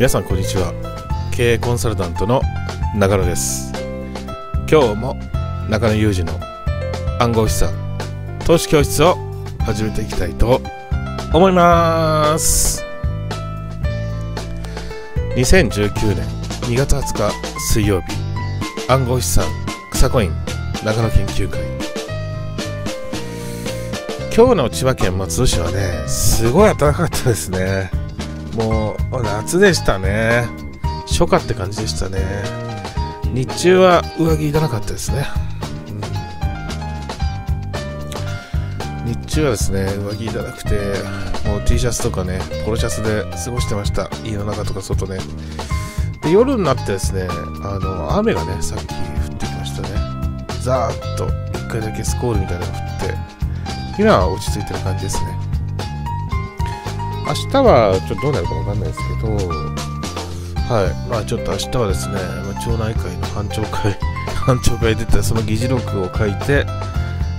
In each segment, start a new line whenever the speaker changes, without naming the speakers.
皆さんこんにちは経営コンサルタントの中野です今日も中野裕二の暗号資産投資教室を始めていきたいと思います2019年2月20日水曜日暗号資産草コイン中野研究会今日の千葉県松戸市はねすごい暖かかったですねもう夏でしたね初夏って感じでしたね日中は上着いらなかったですね、日中はですね上着いらなくてもう T シャツとかねポロシャツで過ごしてました家の中とか外ねで夜になってですねあの雨がねさっき降ってきましたねザーッと1回だけスコールみたいなのが降って今は落ち着いてる感じですね明日はちょっとどうなるかわかんないですけど、はい。まあちょっと明日はですね、まあ、町内会の班長会、班長会出て、その議事録を書いて、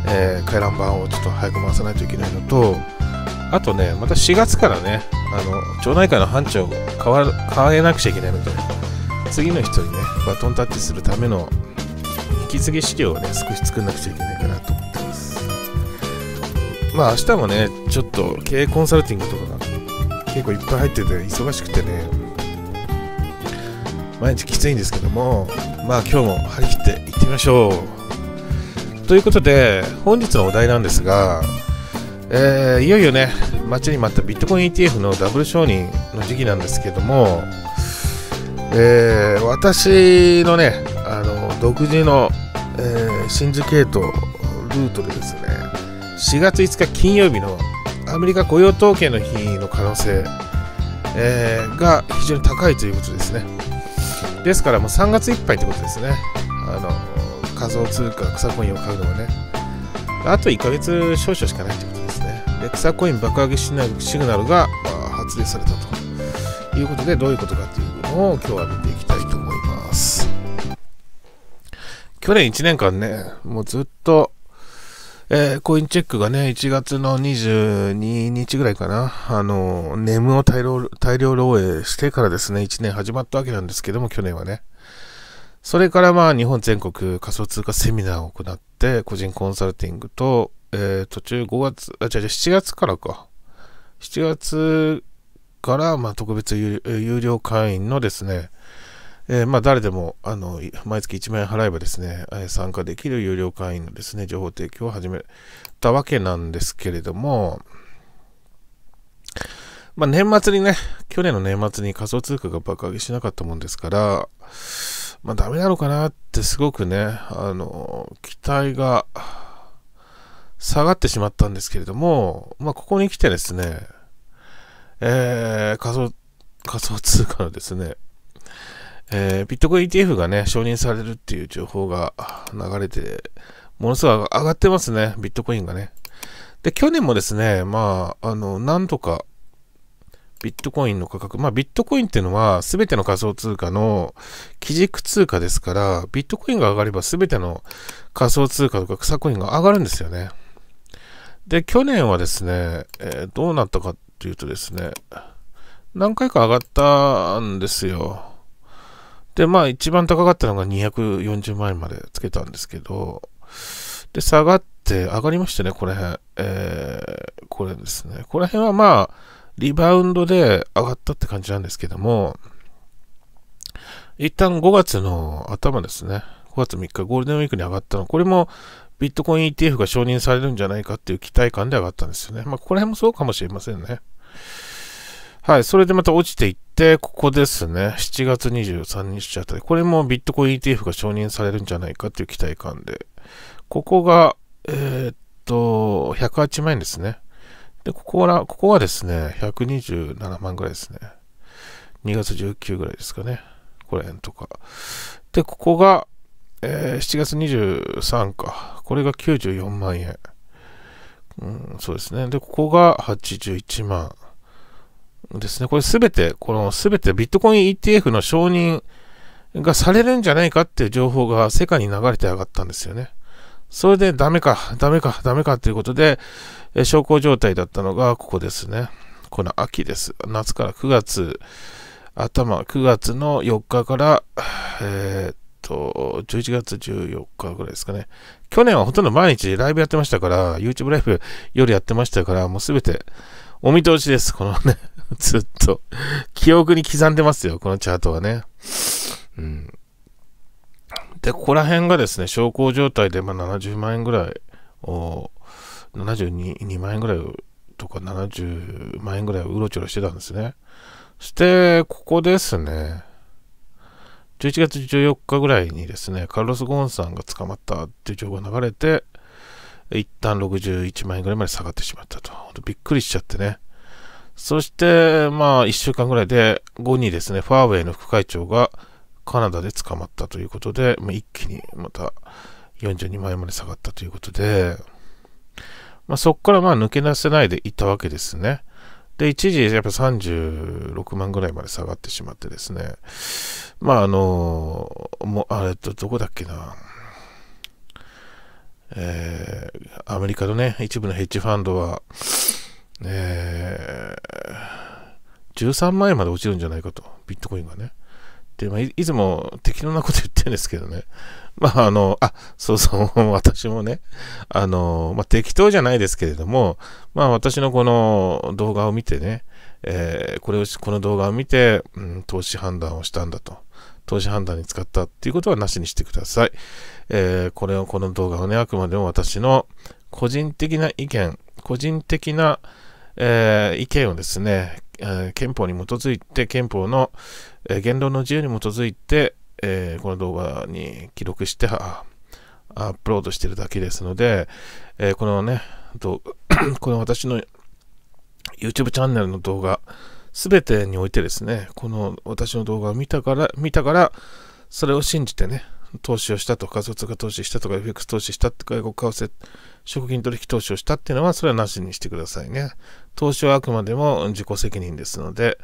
えー、回覧板をちょっと早く回さないといけないのと、あとね、また4月からね、あの、町内会の班長を変わ変えなくちゃいけないので、次の人にね、バトンタッチするための引き継ぎ資料をね、少し作んなくちゃいけないかなと思ってます。まあ明日もね、ちょっと経営コンサルティングとかが結構いっぱい入ってて忙しくてね毎日きついんですけどもまあ今日も張り切っていってみましょうということで本日のお題なんですが、えー、いよいよね待ちに待ったビットコイン ETF のダブル承認の時期なんですけども、えー、私のねあの独自の、えー、シンジルートでですね4月5日金曜日のアメリカ雇用統計の日の可能性、えー、が非常に高いということですね。ですからもう3月いっぱいってことですね。あの仮想通貨、草コインを買うのはね。あと1ヶ月少々しかないってことですね。で草コイン爆上げシグナルが、ま発令されたということで、どういうことかというのを今日は見ていきたいと思います。去年1年間ね、もうずっとえー、コインチェックがね、1月の22日ぐらいかな、あの、ネームを大量大量漏洩してからですね、1年始まったわけなんですけども、去年はね。それからまあ、日本全国仮想通貨セミナーを行って、個人コンサルティングと、えー、途中5月、あ、違う違う、7月からか。7月から、まあ、特別有料会員のですね、えー、まあ、誰でもあの毎月1万円払えばですね、参加できる有料会員のですね、情報提供を始めたわけなんですけれども、まあ、年末にね、去年の年末に仮想通貨が爆上げしなかったもんですから、まあ、ダメなのかなってすごくね、あの、期待が下がってしまったんですけれども、まあ、ここに来てですね、えー、仮想、仮想通貨のですね、えー、ビットコイン ETF がね、承認されるっていう情報が流れて、ものすごい上がってますね、ビットコインがね。で、去年もですね、まあ、あの、なんとか、ビットコインの価格、まあ、ビットコインっていうのは、すべての仮想通貨の基軸通貨ですから、ビットコインが上がれば、すべての仮想通貨とか草コインが上がるんですよね。で、去年はですね、えー、どうなったかっていうとですね、何回か上がったんですよ。で、まあ一番高かったのが240万円までつけたんですけど、で、下がって上がりましたね、これ辺。えー、これですね。この辺はまあ、リバウンドで上がったって感じなんですけども、一旦5月の頭ですね。5月3日、ゴールデンウィークに上がったの。これもビットコイン ETF が承認されるんじゃないかっていう期待感で上がったんですよね。まあ、ここら辺もそうかもしれませんね。はい、それでまた落ちていって、ここですね、7月23日あたり、これもビットコイン ETF が承認されるんじゃないかという期待感で、ここが、えー、っと、108万円ですね。で、ここら、ここはですね、127万ぐらいですね。2月19ぐらいですかね。これとか。で、ここが、えー、7月23か。これが94万円。うん、そうですね。で、ここが81万。ですね。これすべて、このすべてビットコイン ETF の承認がされるんじゃないかっていう情報が世界に流れて上がったんですよね。それでダメか、ダメか、ダメかということで、え小康状態だったのがここですね。この秋です。夏から9月頭、9月の4日から、えー、っと、11月14日ぐらいですかね。去年はほとんど毎日ライブやってましたから、YouTube ライブ夜やってましたから、もうすべて、お見通しです、このね ずっと。記憶に刻んでますよ、このチャートはね。うん。で、ここら辺がですね、昇降状態で、まあ、70万円ぐらいを、72万円ぐらいとか70万円ぐらいをうろちょろしてたんですね。そして、ここですね。11月14日ぐらいにですね、カルロス・ゴーンさんが捕まったっていう情報が流れて、一旦61万円ぐらいまで下がってしまったと。びっくりしちゃってね。そして、まあ、1週間ぐらいで、後にですね、ファーウェイの副会長がカナダで捕まったということで、まあ、一気にまた42万円まで下がったということで、まあ、そこからまあ抜け出せないでいたわけですね。で、一時やっぱ36万ぐらいまで下がってしまってですね、まあ、あの、もう、あれと、どこだっけな。えー、アメリカのね、一部のヘッジファンドは、えー、13万円まで落ちるんじゃないかと、ビットコインがね。で、まあ、いつも適当なこと言ってるんですけどね。まあ、あの、あ、そうそう、私もね、あの、まあ、適当じゃないですけれども、まあ、私のこの動画を見てね、えー、これを、この動画を見て、うん、投資判断をしたんだと。投資判断に使ったっていうことはなしにしてください。えー、これを、この動画はね、あくまでも私の個人的な意見、個人的な、えー、意見をですね、えー、憲法に基づいて、憲法の、えー、言論の自由に基づいて、えこの動画に記録してアップロードしてるだけですので、えこのね、と この私の YouTube チャンネルの動画、すべてにおいてですね、この私の動画を見たから、見たから、それを信じてね、投資をしたと、仮想通貨投資したとか、FX 投資したって、外国為替、食品取引投資をしたっていうのは、それはなしにしてくださいね。投資はあくまでも自己責任ですので、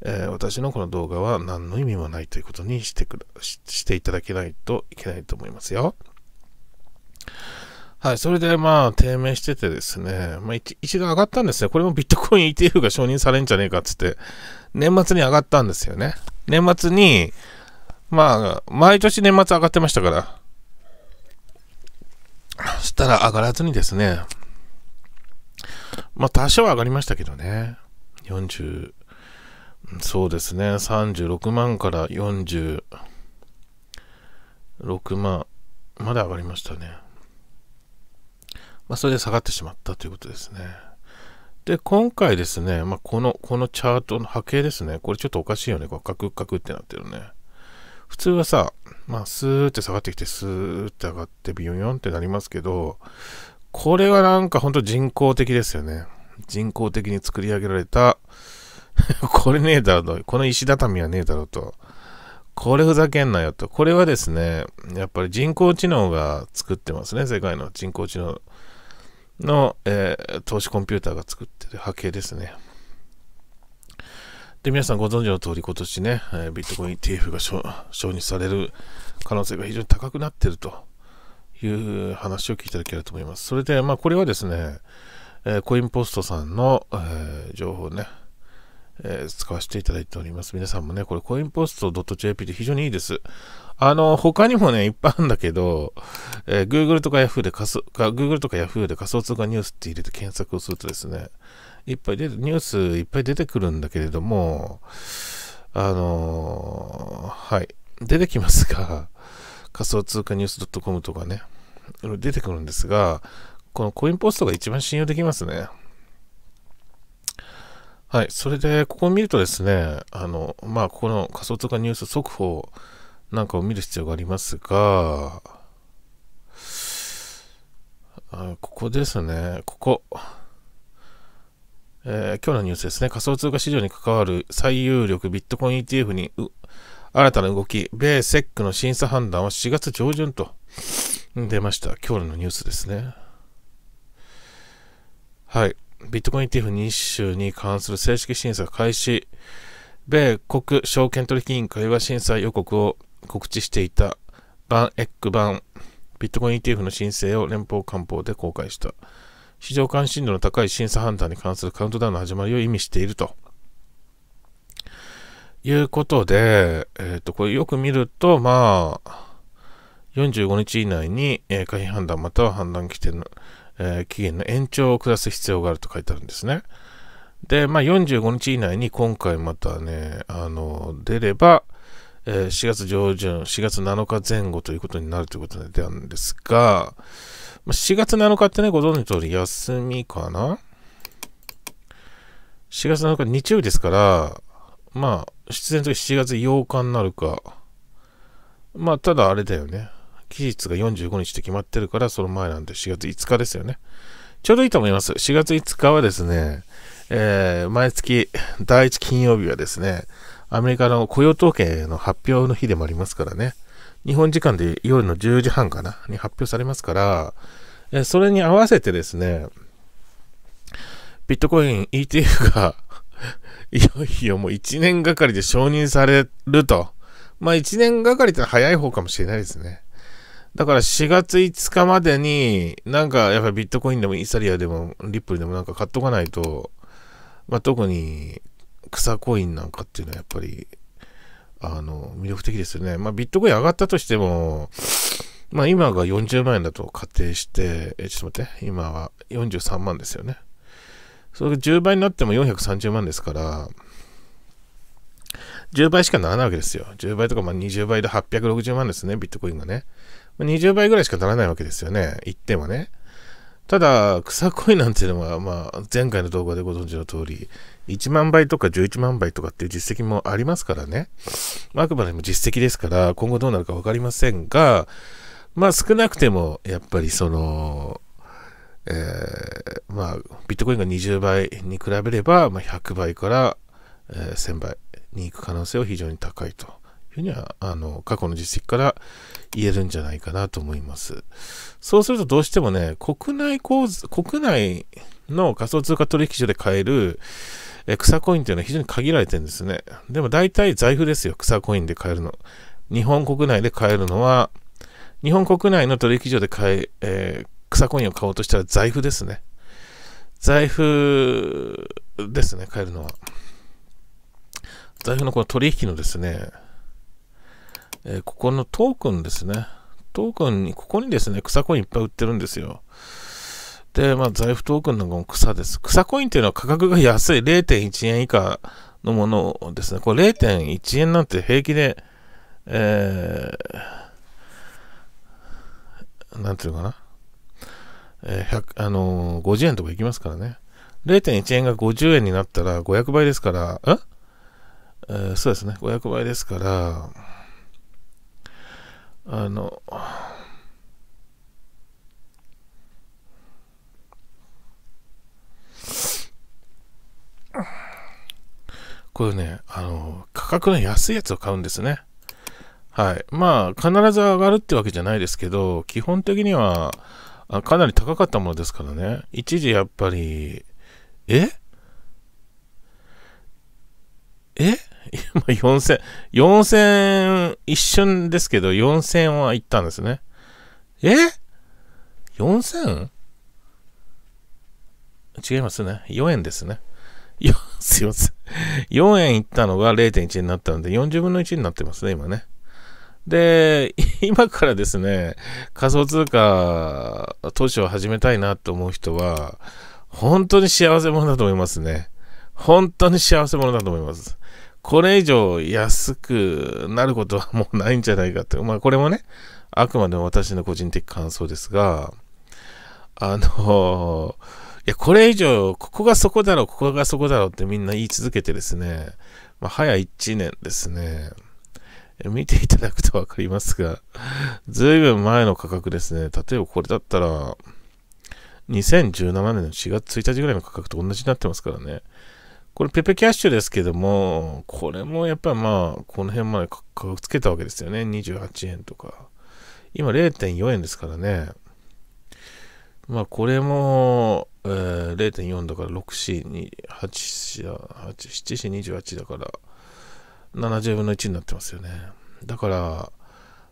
えー、私のこの動画は何の意味もないということにしてくししていただけないといけないと思いますよ。はい、それでまあ低迷しててですね、まあ一一度上がったんですね。これもビットコイン ETF が承認されんじゃねえかっつって、年末に上がったんですよね。年末に、まあ、毎年年末上がってましたから。そしたら上がらずにですね、まあ多少上がりましたけどね、40、そうですね、36万から46万まで上がりましたね。まあそれで下がってしまったということですね。で、今回ですね、まあ、この、このチャートの波形ですね。これちょっとおかしいよね。こうカクカクってなってるね。普通はさ、まあ、スーって下がってきて、スーって上がって、ビヨンヨンってなりますけど、これはなんかほんと人工的ですよね。人工的に作り上げられた、これねえだろと、この石畳はねえだろと、これふざけんなよと、これはですね、やっぱり人工知能が作ってますね、世界の人工知能の、えー、投資コンピューターが作ってる波形ですね。で、皆さんご存知の通り、今年ね、ビットコイン ETF が承認される可能性が非常に高くなっているという話を聞いただければと思います。それで、まあ、これはですね、えコインポストさんの、えー、情報をね、えー、使わせていただいております。皆さんもね、これコインポスト .jp で非常にいいです。あの、他にもね、いっぱいあるんだけど、えー、Google とか Yahoo で仮想、Google とか Yahoo で仮想通貨ニュースって入れて検索をするとですね、いっぱい出て、ニュースいっぱい出てくるんだけれども、あのー、はい、出てきますが、仮想通貨ニュース .com とかね、出てくるんですが、このコインポストが一番信用できますね。はい、それで、ここを見るとですね、あの、まあ、ここの仮想通貨ニュース速報なんかを見る必要がありますが、ここですね、ここ。えー、今日のニュースですね。仮想通貨市場に関わる最有力ビットコイン ETF に新たな動き、米セックの審査判断は4月上旬と出ました。今日のニュースですね。はい。ビットコイン ETF2 種に関する正式審査開始。米国証券取引委員会は審査予告を告知していたバンエック版ビットコイン ETF の申請を連邦官報で公開した。市場関心度の高い審査判断に関するカウントダウンの始まりを意味していると。いうことで、えっ、ー、と、これよく見ると、まあ、45日以内に、えー、可否判断または判断規定の、えー、期限の延長を下す必要があると書いてあるんですね。で、まあ、45日以内に今回またね、あの、出れば、えー、4月上旬、4月7日前後ということになるということであるんですが、4月7日ってね、ご存知の通り休みかな ?4 月7日日曜日ですから、まあ、出演の時7月8日になるか。まあ、ただあれだよね。期日が45日って決まってるから、その前なんで4月5日ですよね。ちょうどいいと思います。4月5日はですね、えー、毎月第1金曜日はですね、アメリカの雇用統計の発表の日でもありますからね。日本時間で夜の10時半かな、に発表されますから、えそれに合わせてですね、ビットコイン ETF が いよいよもう1年がかりで承認されると。まあ1年がかりって早い方かもしれないですね。だから4月5日までに、なんかやっぱりビットコインでもイーサリアでもリップルでもなんか買っとかないと、まあ特に草コインなんかっていうのはやっぱりあの、魅力的ですよね。まあ、ビットコイン上がったとしても、まあ、今が40万円だと仮定して、え、ちょっと待って、今は43万ですよね。それが10倍になっても430万ですから、10倍しかならないわけですよ。10倍とか、まあ、20倍で860万ですね、ビットコインがね。まあ、20倍ぐらいしかならないわけですよね、1点はね。ただ、草コインなんていうのは、まあ、前回の動画でご存知の通り、1万倍とか11万倍とかっていう実績もありますからね、あ、くまでも実績ですから、今後どうなるかわかりませんが、まあ少なくても、やっぱりその、えー、まあ、ビットコインが20倍に比べれば、まあ、100倍から、えー、1000倍に行く可能性は非常に高いというふうには、あの、過去の実績から言えるんじゃないかなと思います。そうするとどうしてもね、国内構図、国内の仮想通貨取引所で買える、え草コインというのは非常に限られてるんですね。でも大体財布ですよ、草コインで買えるの。日本国内で買えるのは、日本国内の取引所で買え、えー、草コインを買おうとしたら財布ですね。財布ですね、買えるのは。財布のこの取引のですね、えー、ここのトークンですね。トークンに、ここにですね、草コインいっぱい売ってるんですよ。で、まあ、財布トークンなんかも草です。草コインというのは価格が安い0.1円以下のものですね。これ0.1円なんて平気で、えー、なんていうかな。えー、あのー、50円とかいきますからね。0.1円が50円になったら500倍ですから、んえー、そうですね、500倍ですから、あの、これね、あの、価格の安いやつを買うんですね。はい。まあ、必ず上がるってわけじゃないですけど、基本的には、あかなり高かったものですからね。一時やっぱり、ええ今4000、4000、一瞬ですけど、4000は行ったんですね。え ?4000? 違いますね。4円ですね。すいません。4円いったのが0.1になったので、40分の1になってますね、今ね。で、今からですね、仮想通貨投資を始めたいなと思う人は、本当に幸せ者だと思いますね。本当に幸せ者だと思います。これ以上安くなることはもうないんじゃないかって。まあこれもね、あくまでも私の個人的感想ですが、あのーや、これ以上、ここがそこだろう、ここがそこだろうってみんな言い続けてですね、まあ、早1年ですね。見ていただくとわかりますが、ずいぶん前の価格ですね。例えばこれだったら、2017年の4月1日ぐらいの価格と同じになってますからね。これペペキャッシュですけども、これもやっぱまあ、この辺まで価格つけたわけですよね。28円とか。今0.4円ですからね。まあこれも、えー、0.4だから6 c に8や7 c 28だから70分の1になってますよね。だから、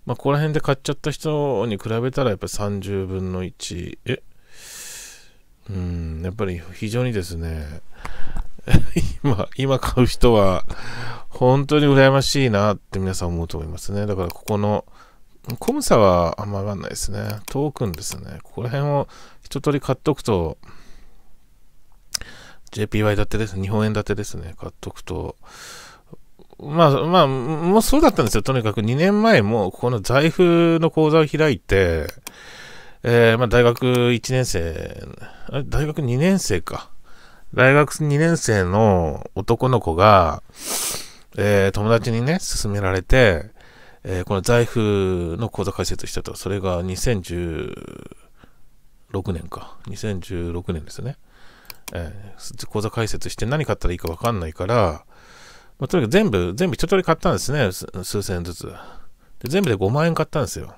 まあ、ここら辺で買っちゃった人に比べたらやっぱり30分の1、えうん、やっぱり非常にですね、今、今買う人は本当に羨ましいなって皆さん思うと思いますね。だからここのコムサはあんま上がんないですね。トークンですね。ここら辺を一通り買っとくと、JPY 建てです。日本円建てですね。買っとくと。まあまあ、もうそうだったんですよ。とにかく2年前も、この財布の口座を開いて、えー、まあ大学1年生、あ大学2年生か。大学2年生の男の子が、えー、友達にね、勧められて、えー、この財布の口座開設してた、それが2016年か。2016年ですね。えー、口座開設して何買ったらいいかわかんないから、まあ、とにかく全部、全部一通り買ったんですね。数千円ずつ。で全部で5万円買ったんですよ。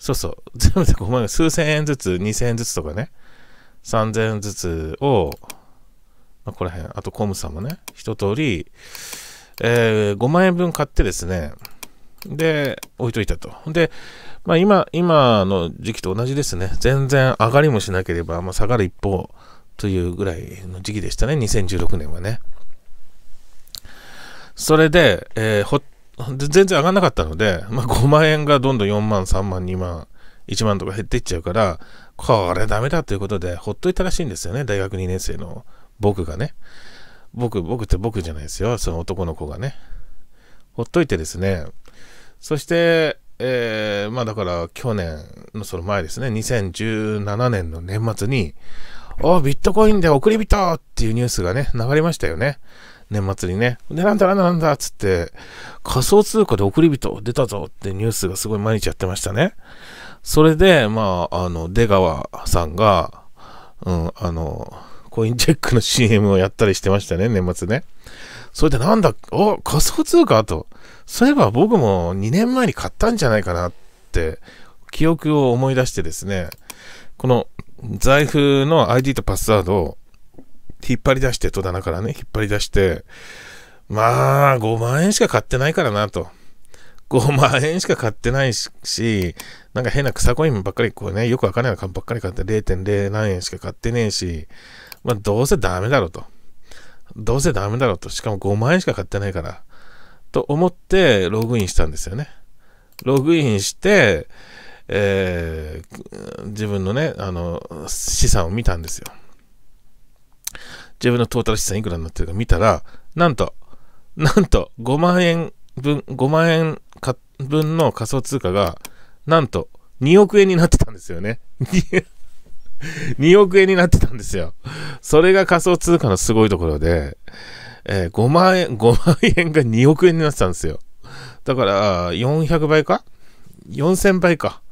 そうそう。全部で5万円、数千円ずつ、2000円ずつとかね。3000円ずつを、まあ、こら辺、あとコムさんもね、一通り、えー、5万円分買ってですね、で、置いといたと。で、まあ、今、今の時期と同じですね。全然上がりもしなければ、まあ、下がる一方というぐらいの時期でしたね。2016年はね。それで、えー、全然上がんなかったので、まあ、5万円がどんどん4万、3万、2万、1万とか減っていっちゃうから、これダメだということで、ほっといたらしいんですよね。大学2年生の僕がね。僕、僕って僕じゃないですよ。その男の子がね。ほっといてですね、そして、えー、まあだから去年のその前ですね、2017年の年末に、おビットコインで送り人っていうニュースがね、流れましたよね。年末にね。で、なんだなんだなんだっつって、仮想通貨で送り人出たぞってニュースがすごい毎日やってましたね。それで、まあ、あの、出川さんが、うん、あの、コインチェックの CM をやったりしてましたね、年末ね。それでなんだ、お、仮想通貨と。そういえば僕も2年前に買ったんじゃないかなって、記憶を思い出してですね、この財布の ID とパスワードを引っ張り出して、戸棚からね、引っ張り出して、まあ、5万円しか買ってないからなと。5万円しか買ってないし、なんか変な草コインばっかり、こうね、よくわかんないのばっかり買って0.0何円しか買ってねえし、まあどうせダメだろうと。どうせダメだろうと、しかも5万円しか買ってないから、と思ってログインしたんですよね。ログインして、えー、自分のね、あの、資産を見たんですよ。自分のトータル資産いくらになってるか見たら、なんと、なんと5万円分、5万円分の仮想通貨が、なんと2億円になってたんですよね。2 億円になってたんですよ。それが仮想通貨のすごいところで、えー、5万円、5万円が2億円になってたんですよ。だから、400倍か ?4000 倍か。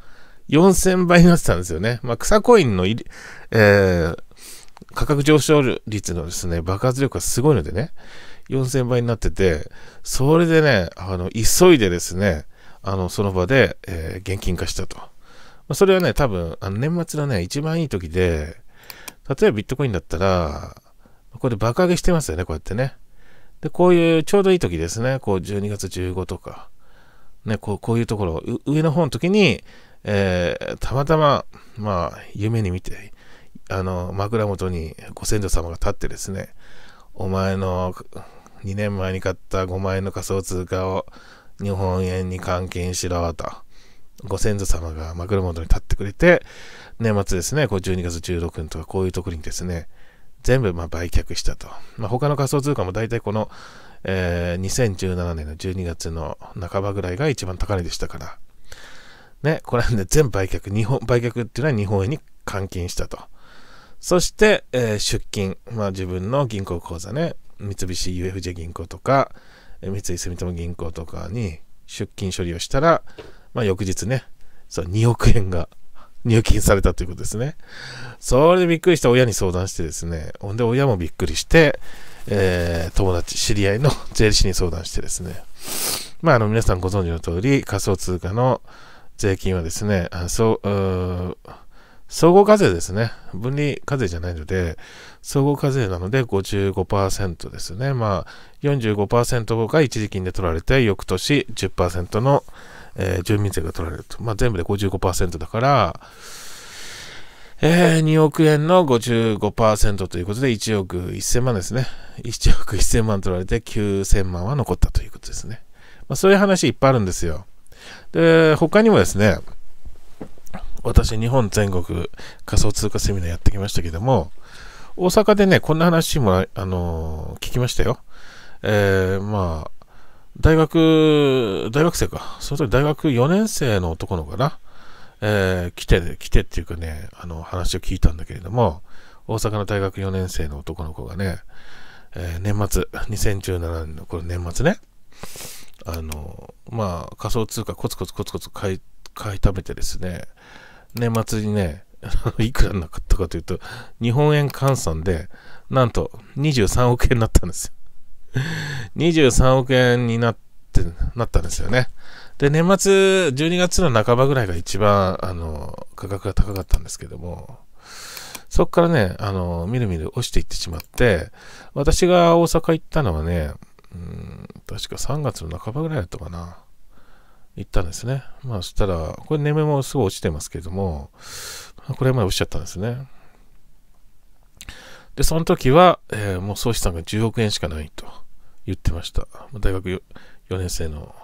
4000倍になってたんですよね。まあ、草コインの、えー、価格上昇率のですね、爆発力がすごいのでね、4000倍になってて、それでね、あの、急いでですね、あの、その場で、えー、現金化したと。まあ、それはね、多分、あの年末のね、一番いい時で、例えばビットコインだったら、これで爆上げしてますよね、こうやってね。で、こういうちょうどいい時ですね、こう12月15とか、ね、こうこういうところ、上の方の時に、えー、たまたま、まあ、夢に見て、あの、枕元にご先祖様が立ってですね、お前の2年前に買った5万円の仮想通貨を日本円に換金しろと。ご先祖様が枕元に立ってくれて、年末ですね、こう12月16日とかこういうところにですね、全部ま売却したと。まあ、他の仮想通貨も大体この、えー、2017年の12月の半ばぐらいが一番高値でしたから。ね、これはね、全売却、日本、売却っていうのは日本円に換金したと。そして、えー、出金。まあ自分の銀行口座ね、三菱 UFJ 銀行とか、三井住友銀行とかに出金処理をしたら、まあ、翌日ね、そう、2億円が 入金されたということですね。それでびっくりして親に相談してですね、ほんで親もびっくりして、えー、友達、知り合いの 税理士に相談してですね、まあ、あの、皆さんご存知の通り、仮想通貨の税金はですね、あそう総合課税ですね。分離課税じゃないので、総合課税なので55%ですね。まあ45、45%が一時金で取られて、翌年10%のえー、住民税が取られると。まあ、全部で55%だから、えー、2億円の55%ということで、1億1000万ですね。1億1000万取られて、9000万は残ったということですね。まあ、そういう話いっぱいあるんですよ。で、他にもですね、私、日本全国仮想通貨セミナーやってきましたけども、大阪でね、こんな話も、あのー、聞きましたよ。えー、まあ、大学、大学生か。その時大学4年生の男の子かな。えー、来て、来てっていうかね、あの、話を聞いたんだけれども、大阪の大学4年生の男の子がね、えー、年末、2017年のこの年末ね、あの、まあ、仮想通貨コツコツコツコツ買い、買い溜めてですね、年末にね、いくらになかったかというと、日本円換算で、なんと23億円になったんですよ。23 億円になって、なったんですよね。で、年末、12月の半ばぐらいが一番、あの、価格が高かったんですけども、そっからね、あの、みるみる落ちていってしまって、私が大阪行ったのはね、うん、確か3月の半ばぐらいだったかな。行ったんですね。まあ、そしたら、これ、眠もすぐ落ちてますけども、これまで落ちちゃったんですね。で、その時は、えー、もう総資産が10億円しかないと。言ってました。大学4年生の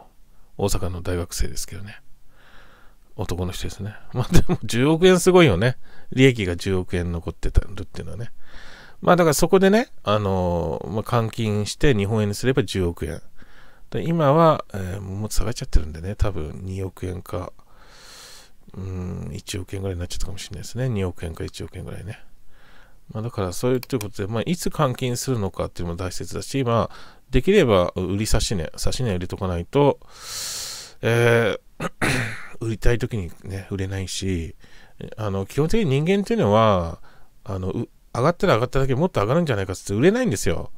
大阪の大学生ですけどね。男の人ですね。まあでも10億円すごいよね。利益が10億円残ってたるっていうのはね。まあだからそこでね、あのー、まあ、換金して日本円にすれば10億円。で今は、えー、もう下がっちゃってるんでね、多分2億円か、うん、1億円ぐらいになっちゃったかもしれないですね。2億円か1億円ぐらいね。まあ、だからそういうということで、まあ、いつ換金するのかっていうのも大切だし、まあ、できれば売り差し値、差し値入れとかないと、えー、売りたい時にね、売れないし、あの、基本的に人間っていうのは、あの、上がったら上がっただけもっと上がるんじゃないかって売れないんですよ。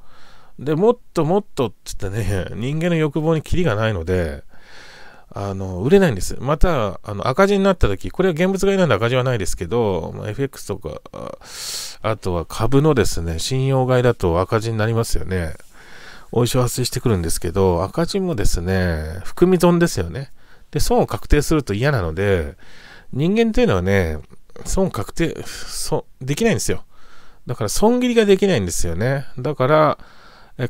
で、もっともっとって言ってね、人間の欲望にキリがないので、あの、売れないんです。また、あの、赤字になった時、これは現物買いなんで赤字はないですけど、まあ、FX とか、あとは株のですね、信用買いだと赤字になりますよね。お衣装発生してくるんですけど、赤字もですね、含み損ですよね。で、損を確定すると嫌なので、人間というのはね、損確定、損、できないんですよ。だから損切りができないんですよね。だから、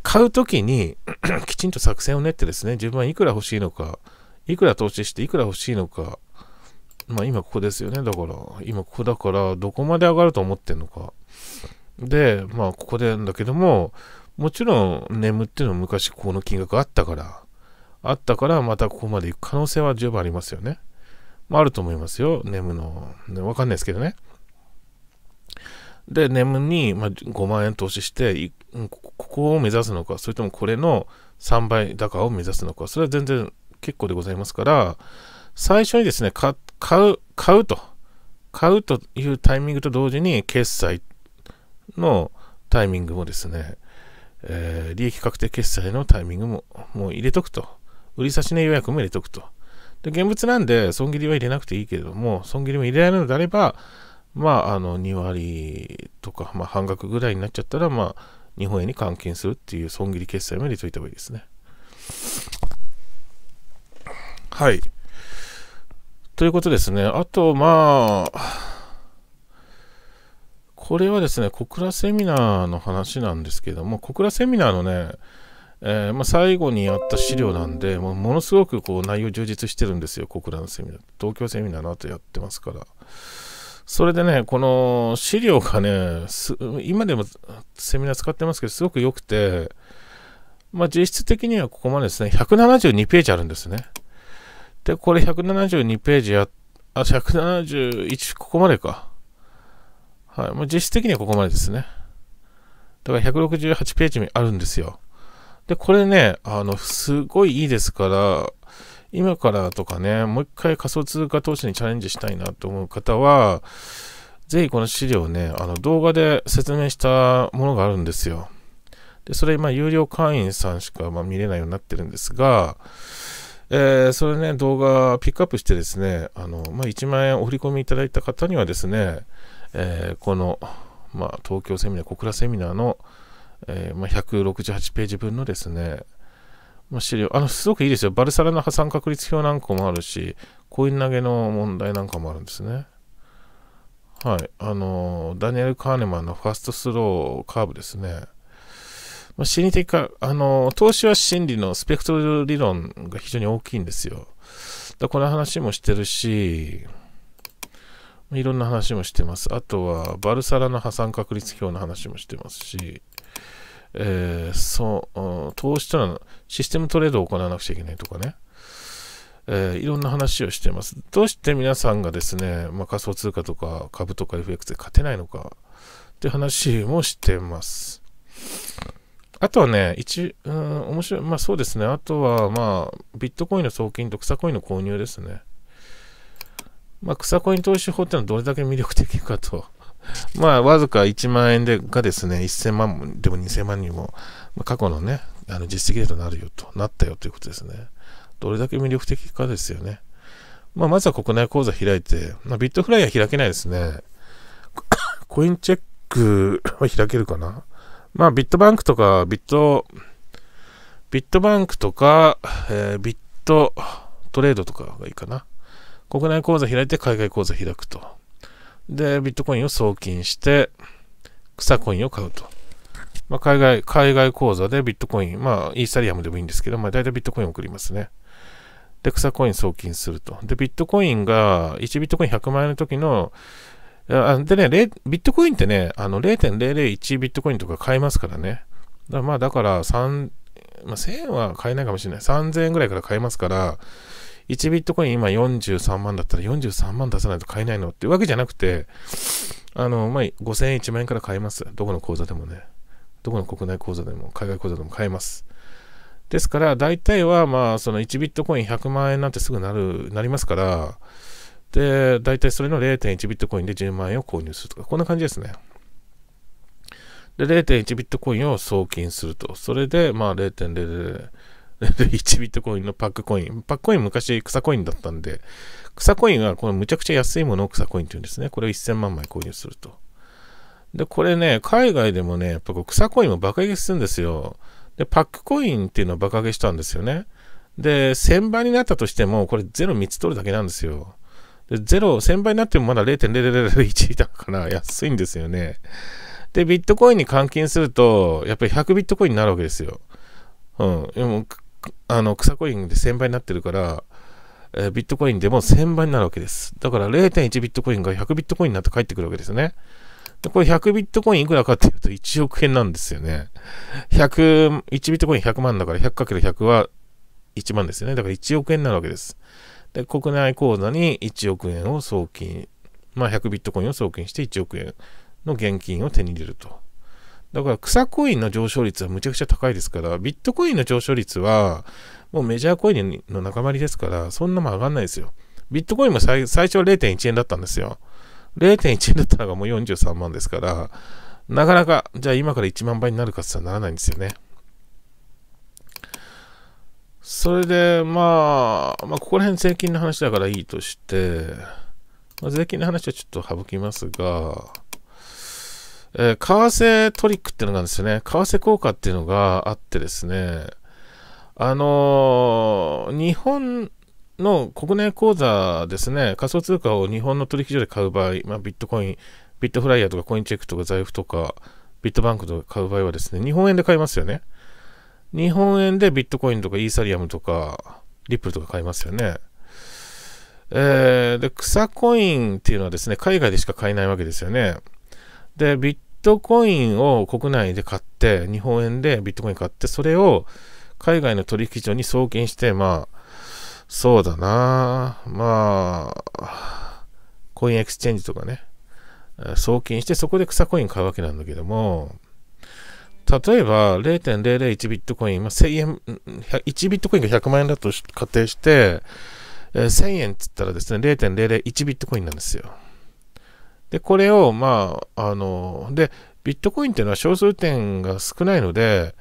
買う時に きちんと作戦を練ってですね、自分はいくら欲しいのか、いくら投資していくら欲しいのか、まあ今ここですよね。だから、今ここだから、どこまで上がると思ってんのか。で、まあここでんだけども、もちろん眠っていうのは昔この金額あったから、あったからまたここまで行く可能性は十分ありますよね。まああると思いますよ。眠の。ね、わかんないですけどね。で、眠に、まあ、5万円投資してここを目指すのか、それともこれの3倍高を目指すのか、それは全然結構でございますから、最初にですね、買う、買うと、買うというタイミングと同時に、決済のタイミングもですね、えー、利益確定決済のタイミングももう入れとくと。売り差し値予約も入れとくと。で、現物なんで、損切りは入れなくていいけれども、損切りも入れられるのであれば、まあ、あの、2割とか、まあ、半額ぐらいになっちゃったら、まあ、日本円に換金するっていう損切り決済も入れといた方がいいですね。はい。ということですね。あと、まあ、これはですね、小倉セミナーの話なんですけども、小倉セミナーのね、えー、まあ、最後にあった資料なんで、もものすごくこう内容充実してるんですよ、小倉のセミナー。東京セミナーの後やってますから。それでね、この資料がね、今でもセミナー使ってますけど、すごく良くて、まあ、実質的にはここまでですね、172ページあるんですね。で、これ172ページや、あ、171、ここまでか。はい。もう実質的にはここまでですね。だから168ページ目あるんですよ。で、これね、あの、すごいいいですから、今からとかね、もう一回仮想通貨投資にチャレンジしたいなと思う方は、ぜひこの資料をね、あの動画で説明したものがあるんですよ。で、それ今、有料会員さんしかま見れないようになってるんですが、えー、それね、動画ピックアップしてですね、あの、まあ、1万円お振り込みいただいた方にはですね、えー、この、まあ、東京セミナー、小倉セミナーの、えー、まあ、168ページ分のですね、まあ、資料、あの、すごくいいですよ。バルサラの破産確率表なんかもあるし、コイン投げの問題なんかもあるんですね。はい。あの、ダニエル・カーネマンのファーストスローカーブですね。まあ、心理的か、あの、投資は心理のスペクトル理論が非常に大きいんですよ。だこの話もしてるし、いろんな話もしてます。あとは、バルサラの破産確率表の話もしてますし、えー、そう、投資とのシステムトレードを行わなくちゃいけないとかね。えー、いろんな話をしてます。どうして皆さんがですね、まあ、仮想通貨とか株とか FX で勝てないのかって話もしてます。あとはね、一、うん、面白い。まあそうですね。あとは、まあ、ビットコインの送金と草コインの購入ですね。まあ、草コイン投資法ってのはどれだけ魅力的かと。まあ、わずか1万円でがですね、1000万でも2000万にも、まあ、過去のね、あの実績でとなるよと、なったよということですね。どれだけ魅力的かですよね。まあ、まずは国内口座開いて、まあ、ビットフライは開けないですね。コインチェックは開けるかなまあ、ビットバンクとか、ビット、ビットバンクとか、えー、ビットトレードとかがいいかな。国内口座開いて海外口座開くと。で、ビットコインを送金して、草コインを買うと。まあ、海外、海外口座でビットコイン、まあ、イーサリアムでもいいんですけど、まあ、大体ビットコインを送りますね。で、草コイン送金すると。で、ビットコインが、1ビットコイン100万円の時のでね、ビットコインってね、あの0.001ビットコインとか買えますからね。だからまあだから3、まあ、1000円は買えないかもしれない。3000円ぐらいから買えますから、1ビットコイン今43万だったら43万出さないと買えないのっていうわけじゃなくて、あの、まあ、5000円1万円から買えます。どこの口座でもね。どこの国内口座でも、海外口座でも買えます。ですから、大体はまあ、その1ビットコイン100万円なんてすぐなる、なりますから、で、大体それの0.1ビットコインで10万円を購入するとか、こんな感じですね。で、0.1ビットコインを送金すると。それで、まあ0.001ビットコインのパックコイン。パックコイン昔草コインだったんで、草コインはこのむちゃくちゃ安いものを草コインって言うんですね。これを1000万枚購入すると。で、これね、海外でもね、やっぱ草コインも爆上げするんですよ。で、パックコインっていうのを爆上げしたんですよね。で、1000倍になったとしても、これゼロ3つ取るだけなんですよ。で、0、1000倍になってもまだ0.0001だから安いんですよね。で、ビットコインに換金すると、やっぱり100ビットコインになるわけですよ。うん。でもあの草コインで1000倍になってるから、えー、ビットコインでも1000倍になるわけです。だから0.1ビットコインが100ビットコインになって返ってくるわけですね。でこれ100ビットコインいくらかっていうと1億円なんですよね。100、1ビットコイン100万だから 100×100 は1万ですよね。だから1億円になるわけです。で、国内口座に1億円を送金、まあ、100ビットコインを送金して1億円の現金を手に入れると。だから草コインの上昇率はむちゃくちゃ高いですから、ビットコインの上昇率はもうメジャーコインの仲間りですから、そんなもん上がんないですよ。ビットコインも最初は0.1円だったんですよ。0.1円だったのがもう43万ですから、なかなか、じゃあ今から1万倍になるかって言ったらならないんですよね。それで、まあ、まあ、ここら辺税金の話だからいいとして、まあ、税金の話はちょっと省きますが、えー、為替トリックっていうのがあるんですよね。為替効果っていうのがあってですね、あのー、日本の国内口座ですね、仮想通貨を日本の取引所で買う場合、まあ、ビットコイン、ビットフライヤーとかコインチェックとか財布とか、ビットバンクとか買う場合はですね、日本円で買いますよね。日本円でビットコインとかイーサリアムとか、リップルとか買いますよね。えー、で、草コインっていうのはですね、海外でしか買えないわけですよね。で、ビットコインを国内で買って、日本円でビットコイン買って、それを海外の取引所に送金して、まあ、そうだなまあ、コインエクスチェンジとかね、送金して、そこで草コイン買うわけなんだけども、例えば0.001ビットコイン、まあ、1000円、1ビットコインが100万円だと仮定して、えー、1000円っつったらですね、0.001ビットコインなんですよ。で、これを、まあ、あの、で、ビットコインっていうのは小数点が少ないので、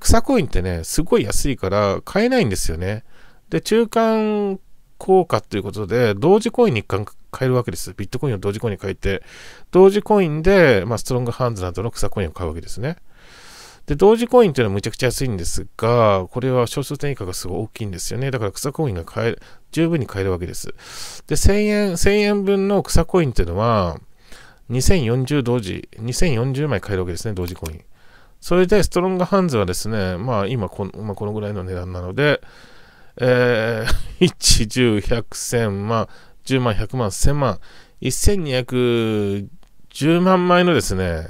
草コインってね、すごい安いから買えないんですよね。で、中間効果ということで、同時コインに買えるわけです。ビットコインを同時コインに変えて、同時コインで、まあ、ストロングハンズなどの草コインを買うわけですね。で、同時コインというのはむちゃくちゃ安いんですが、これは少数点以下がすごい大きいんですよね。だから草コインが買え、十分に買えるわけです。で、1000円、1000円分の草コインというのは、2040同時、2040枚買えるわけですね、同時コイン。それで、ストロングハンズはですね、まあ今この、まあ、このぐらいの値段なので、えー、1、10、100、1000、10万、100万、1000万、1210万枚のですね、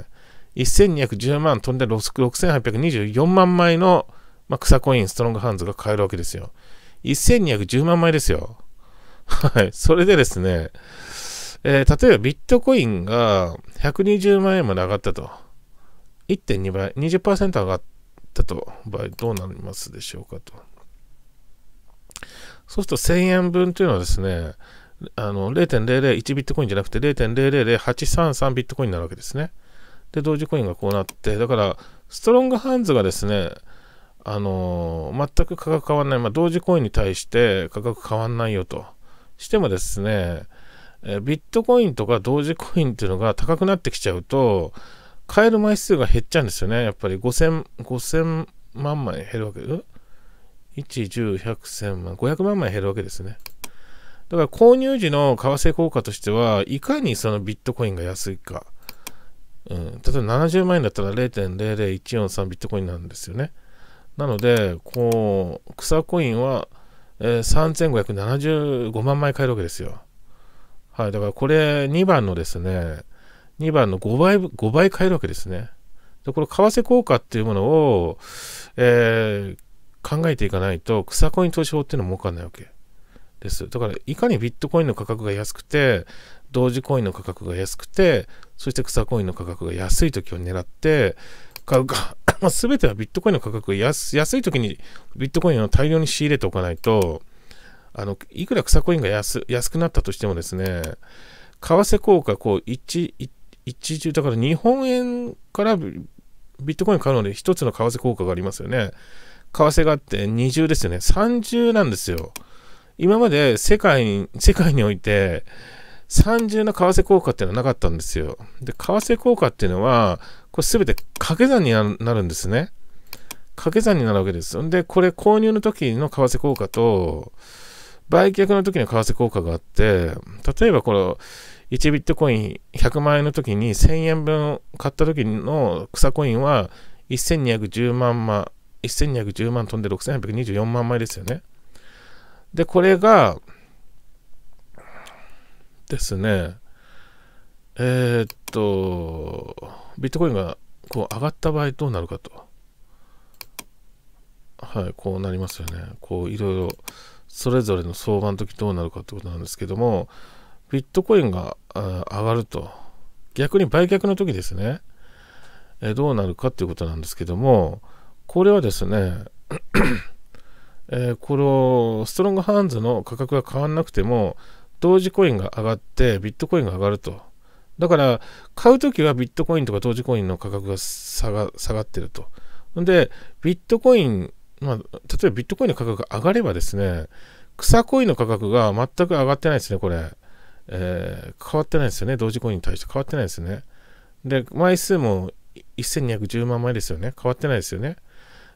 1210万飛んで6824万枚の、まあ、草コイン、ストロングハンズが買えるわけですよ。1210万枚ですよ。はい。それでですね、えー、例えばビットコインが120万円まで上がったと。1.2倍、20%上がったと、場合どうなりますでしょうかと。そうすると1000円分というのはですね、あの0.001ビットコインじゃなくて0.000833ビットコインになるわけですね。で、同時コインがこうなって、だから、ストロングハンズがですね、あのー、全く価格変わらない、まあ、同時コインに対して価格変わらないよとしてもですね、えビットコインとか同時コインっていうのが高くなってきちゃうと、買える枚数が減っちゃうんですよね。やっぱり5000、5000万枚減るわけで、1、10、100、1000万、500万枚減るわけですね。だから購入時の為替効果としては、いかにそのビットコインが安いか。例えば70万円だったら0.00143ビットコインなんですよね。なので、こう、草コインは、えー、3575万枚買えるわけですよ。はい、だからこれ2番のですね、2番の5倍、5倍買えるわけですね。で、これ、為替効果っていうものを、えー、考えていかないと、草コイン投資法っていうのも儲かんないわけです。だから、いかにビットコインの価格が安くて、同時コインの価格が安くて、そして草コインの価格が安い時を狙って、かう まあ、全てはビットコインの価格が安い時にビットコインを大量に仕入れておかないと、あのいくら草コインが安くなったとしてもですね、為替効果、こう一、一中、だから日本円からビットコイン買うので一つの為替効果がありますよね。為替があって二重ですよね。三重なんですよ。今まで世界世界において、三重の為替効果っていうのはなかったんですよ。で、為替効果っていうのは、これすべて掛け算になるんですね。掛け算になるわけです。で、これ購入の時の為替効果と、売却の時の為替効果があって、例えばこの1ビットコイン100万円の時に1000円分買った時の草コインは1210万枚、1210万飛んで6824万枚ですよね。で、これがですね、えー、っと、ビットコインがこう上がった場合どうなるかと。はい、こうなりますよね。こういろいろ、それぞれの相場の時どうなるかってことなんですけども、ビットコインが上がると、逆に売却の時ですね、えどうなるかっていうことなんですけども、これはですね、えー、このストロングハンズの価格が変わらなくても、同時コインが上がってビットコインが上がると。だから買うときはビットコインとか同時コインの価格が下が下がってると。で、ビットコイン、まあ、例えばビットコインの価格が上がればですね、草コインの価格が全く上がってないですね、これ。えー、変わってないですよね。同時コインに対して変わってないですね。で、枚数も1210万枚ですよね。変わってないですよね。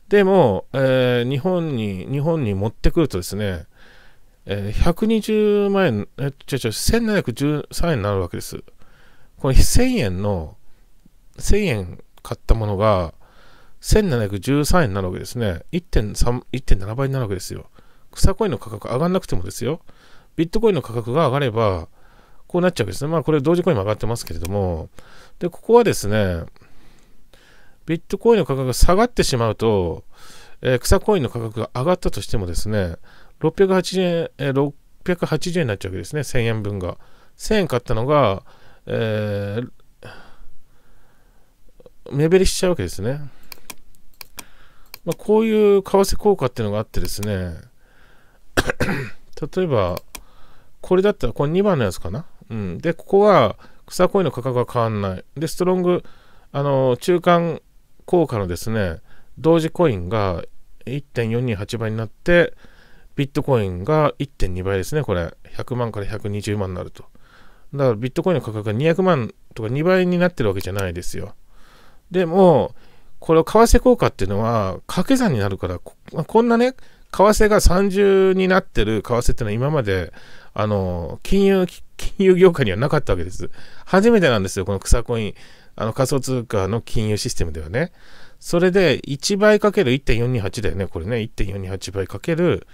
でも、えー、日本に、日本に持ってくるとですね、えー、120万円、え、違う違う、1713円になるわけです。これ1000円の、1000円買ったものが、1713円になるわけですね。1.7倍になるわけですよ。草コインの価格上がんなくてもですよ。ビットコインの価格が上がれば、こうなっちゃうわけですね。まあこれ同時コインも上がってますけれども。で、ここはですね、ビットコインの価格が下がってしまうと、えー、草コインの価格が上がったとしてもですね、680円、680円になっちゃうわけですね、1000円分が。1000円買ったのが、えー、目減りしちゃうわけですね。まあ、こういう為替効果っていうのがあってですね、例えば、これだったら、これ2番のやつかな。うん。で、ここは、草コインの価格は変わらない。で、ストロング、あの、中間効果のですね、同時コインが1.428倍になって、ビットコインが1.2倍ですね、これ。100万から120万になると。だからビットコインの価格が200万とか2倍になってるわけじゃないですよ。でも、これ為替効果っていうのは掛け算になるからこ、こんなね、為替が30になってる為替っていうのは今まで、あの、金融、金融業界にはなかったわけです。初めてなんですよ、この草コイン。あの仮想通貨の金融システムではね。それで1倍かける1.428だよね、これね。1.428倍かける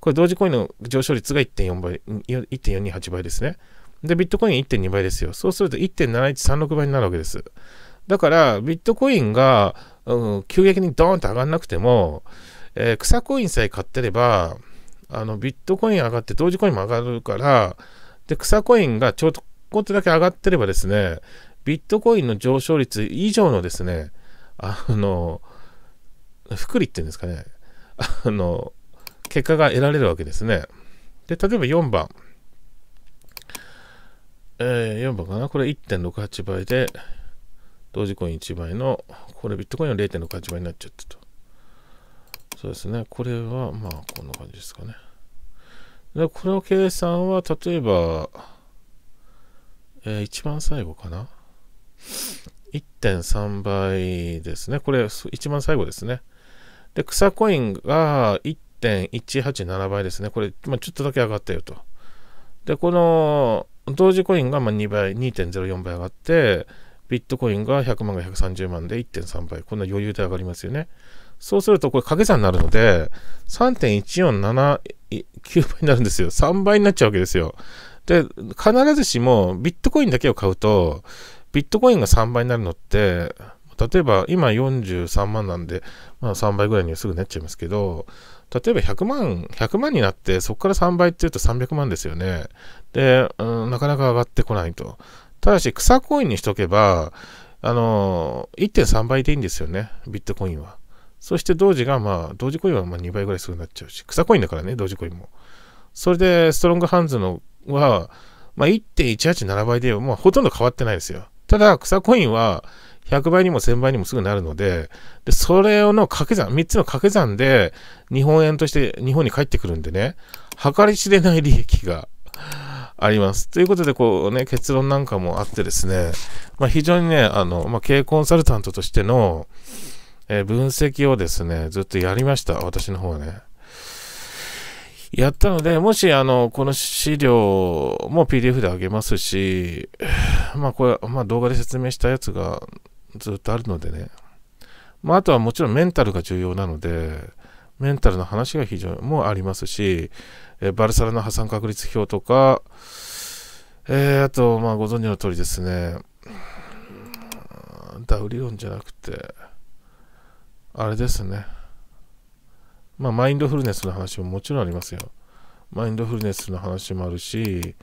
これ同時コインの上昇率が1.4倍、1.428倍ですね。で、ビットコイン1.2倍ですよ。そうすると1.7136倍になるわけです。だから、ビットコインが、うん、急激にドーンと上がらなくても、えー、草コインさえ買ってれば、あの、ビットコイン上がって同時コインも上がるから、で、草コインがちょっとこっとだけ上がってればですね、ビットコインの上昇率以上のですね、あの、福利っていうんですかね、あの、結果が得られるわけですね。で、例えば4番。えー、4番かなこれ1.68倍で、同時コイン1倍の、これビットコインは0.68倍になっちゃったと。そうですね。これは、まあ、こんな感じですかね。で、この計算は、例えば、えー、一番最後かな。1.3倍ですね。これ、一番最後ですね。で、草コインが1 1.187倍ですね。これ、まあ、ちょっとだけ上がったよと。で、この同時コインがま2倍、2.04倍上がって、ビットコインが100万が130万で1.3倍。こんな余裕で上がりますよね。そうすると、これ掛け算になるので、3.1479倍になるんですよ。3倍になっちゃうわけですよ。で、必ずしもビットコインだけを買うと、ビットコインが3倍になるのって、例えば今43万なんで、まあ、3倍ぐらいにはすぐなっちゃいますけど、例えば100万、100万になって、そこから3倍っていうと300万ですよね。で、うん、なかなか上がってこないと。ただし、草コインにしとけば、あの、1.3倍でいいんですよね、ビットコインは。そして同時が、まあ、同時コインはま2倍ぐらいすぐになっちゃうし、草コインだからね、同時コインも。それで、ストロングハンズのは、まあ、1.187倍で、もうほとんど変わってないですよ。ただ、草コインは、100倍にも1000倍にもすぐなるので、で、それをの掛け算、3つの掛け算で、日本円として日本に帰ってくるんでね、計り知れない利益があります。ということで、こうね、結論なんかもあってですね、まあ、非常にね、あの、まあ、経営コンサルタントとしての、え分析をですね、ずっとやりました、私の方はね。やったので、もし、あの、この資料も PDF であげますし、まあ、これ、まあ、動画で説明したやつが、ずっとあるのでね。まあ、あとはもちろんメンタルが重要なので、メンタルの話が非常にもありますし、えバルサラの破産確率表とか、えー、あと、まあ、ご存知の通りですね、ダウ理論じゃなくて、あれですね、まあ、マインドフルネスの話ももちろんありますよ。マインドフルネスの話もあるし、